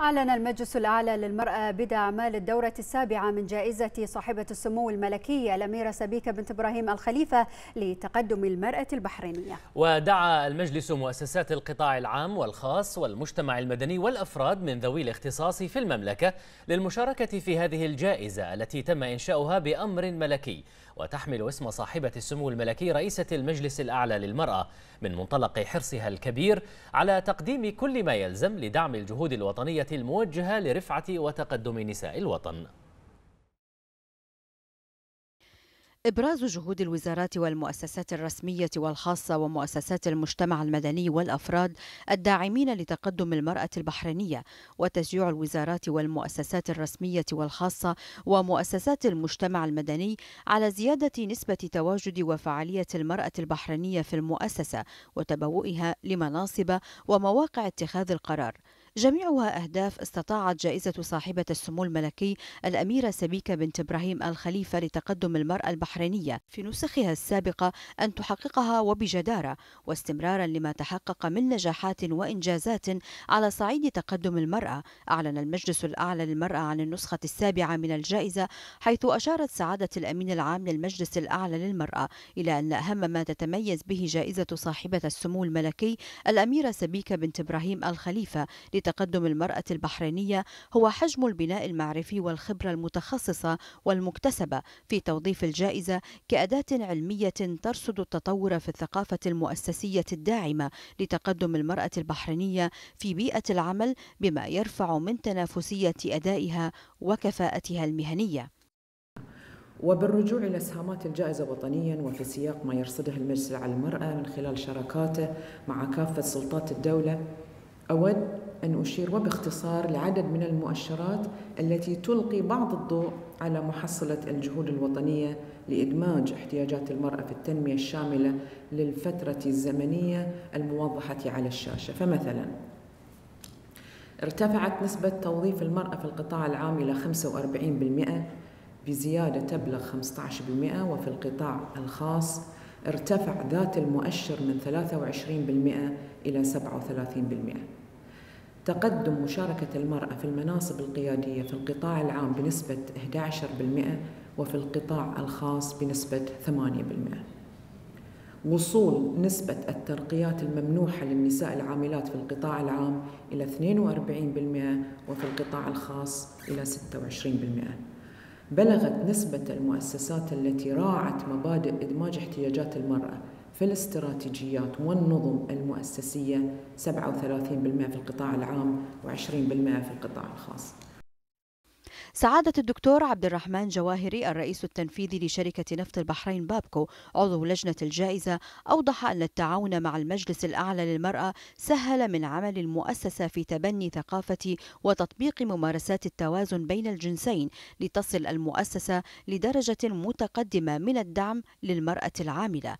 أعلن المجلس الأعلى للمرأة أعمال الدورة السابعة من جائزة صاحبة السمو الملكية الأميرة سبيكة بنت إبراهيم الخليفة لتقدم المرأة البحرينية ودعا المجلس مؤسسات القطاع العام والخاص والمجتمع المدني والأفراد من ذوي الاختصاص في المملكة للمشاركة في هذه الجائزة التي تم إنشاؤها بأمر ملكي وتحمل اسم صاحبة السمو الملكي رئيسة المجلس الأعلى للمرأة من منطلق حرصها الكبير على تقديم كل ما يلزم لدعم الجهود الوطنية الموجهة لرفعة وتقدم نساء الوطن إبراز جهود الوزارات والمؤسسات الرسمية والخاصة ومؤسسات المجتمع المدني والأفراد الداعمين لتقدم المرأة البحرينية وتشجيع الوزارات والمؤسسات الرسمية والخاصة ومؤسسات المجتمع المدني على زيادة نسبة تواجد وفعالية المرأة البحرينية في المؤسسة وتبوئها لمناصب ومواقع اتخاذ القرار جميعها أهداف استطاعت جائزة صاحبة السمو الملكي الأميرة سبيكة بنت إبراهيم الخليفة لتقدم المرأة البحرينية في نسخها السابقة أن تحققها وبجدارة واستمرارا لما تحقق من نجاحات وإنجازات على صعيد تقدم المرأة أعلن المجلس الأعلى للمرأة عن النسخة السابعة من الجائزة حيث أشارت سعادة الأمين العام للمجلس الأعلى للمرأة إلى أن أهم ما تتميز به جائزة صاحبة السمو الملكي الأميرة سبيكة بنت إبراهيم الخليفة تقدم المرأة البحرينية هو حجم البناء المعرفي والخبرة المتخصصة والمكتسبة في توظيف الجائزة كأداة علمية ترصد التطور في الثقافة المؤسسية الداعمة لتقدم المرأة البحرينية في بيئة العمل بما يرفع من تنافسية أدائها وكفاءتها المهنية وبالرجوع إلى سهامات الجائزة وطنيا وفي سياق ما يرصده المجلس على المرأة من خلال شراكاته مع كافة سلطات الدولة أود أن أشير وباختصار لعدد من المؤشرات التي تلقي بعض الضوء على محصلة الجهود الوطنية لإدماج احتياجات المرأة في التنمية الشاملة للفترة الزمنية الموضحة على الشاشة فمثلا ارتفعت نسبة توظيف المرأة في القطاع العام إلى 45% بزيادة تبلغ 15% وفي القطاع الخاص ارتفع ذات المؤشر من 23% إلى 37% تقدم مشاركة المرأة في المناصب القيادية في القطاع العام بنسبة 11% وفي القطاع الخاص بنسبة 8% وصول نسبة الترقيات الممنوحة للنساء العاملات في القطاع العام إلى 42% وفي القطاع الخاص إلى 26% بلغت نسبة المؤسسات التي راعت مبادئ إدماج احتياجات المرأة في الاستراتيجيات والنظم المؤسسية 37% في القطاع العام و20% في القطاع الخاص سعادة الدكتور عبد الرحمن جواهري الرئيس التنفيذي لشركة نفط البحرين بابكو عضو لجنة الجائزة أوضح أن التعاون مع المجلس الأعلى للمرأة سهل من عمل المؤسسة في تبني ثقافة وتطبيق ممارسات التوازن بين الجنسين لتصل المؤسسة لدرجة متقدمة من الدعم للمرأة العاملة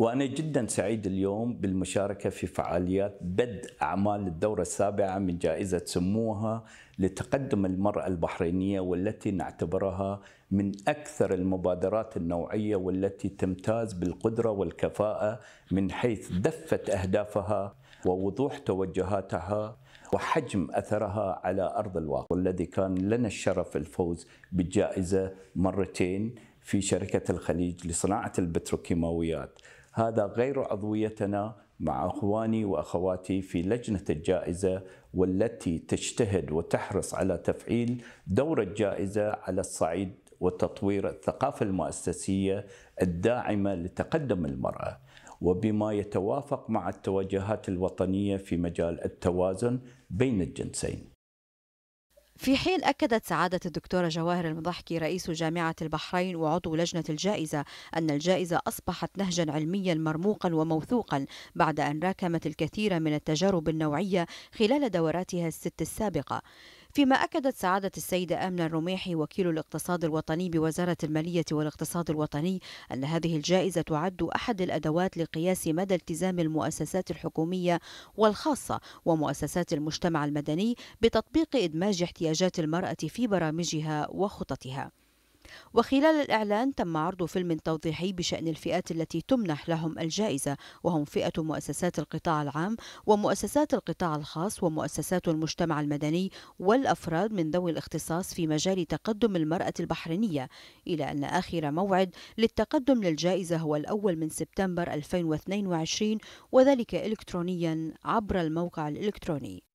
وأنا جدا سعيد اليوم بالمشاركة في فعاليات بدء أعمال الدورة السابعة من جائزة سموها لتقدم المرأة البحرينية والتي نعتبرها من أكثر المبادرات النوعية والتي تمتاز بالقدرة والكفاءة من حيث دفت أهدافها ووضوح توجهاتها وحجم أثرها على أرض الواقع والذي كان لنا الشرف الفوز بالجائزة مرتين في شركة الخليج لصناعة البتروكيماويات هذا غير عضويتنا مع اخواني واخواتي في لجنه الجائزه والتي تجتهد وتحرص على تفعيل دور الجائزه على الصعيد وتطوير الثقافه المؤسسيه الداعمه لتقدم المراه وبما يتوافق مع التوجهات الوطنيه في مجال التوازن بين الجنسين. في حين أكدت سعادة الدكتورة جواهر المضحكي رئيس جامعة البحرين وعضو لجنة الجائزة أن الجائزة أصبحت نهجا علميا مرموقا وموثوقا بعد أن راكمت الكثير من التجارب النوعية خلال دوراتها الست السابقة فيما أكدت سعادة السيدة آمنة الرميحي وكيل الاقتصاد الوطني بوزارة المالية والاقتصاد الوطني أن هذه الجائزة تعد أحد الأدوات لقياس مدى التزام المؤسسات الحكومية والخاصة ومؤسسات المجتمع المدني بتطبيق إدماج احتياجات المرأة في برامجها وخططها وخلال الإعلان تم عرض فيلم توضيحي بشأن الفئات التي تمنح لهم الجائزة وهم فئة مؤسسات القطاع العام ومؤسسات القطاع الخاص ومؤسسات المجتمع المدني والأفراد من ذوي الاختصاص في مجال تقدم المرأة البحرينية إلى أن آخر موعد للتقدم للجائزة هو الأول من سبتمبر 2022 وذلك إلكترونيا عبر الموقع الإلكتروني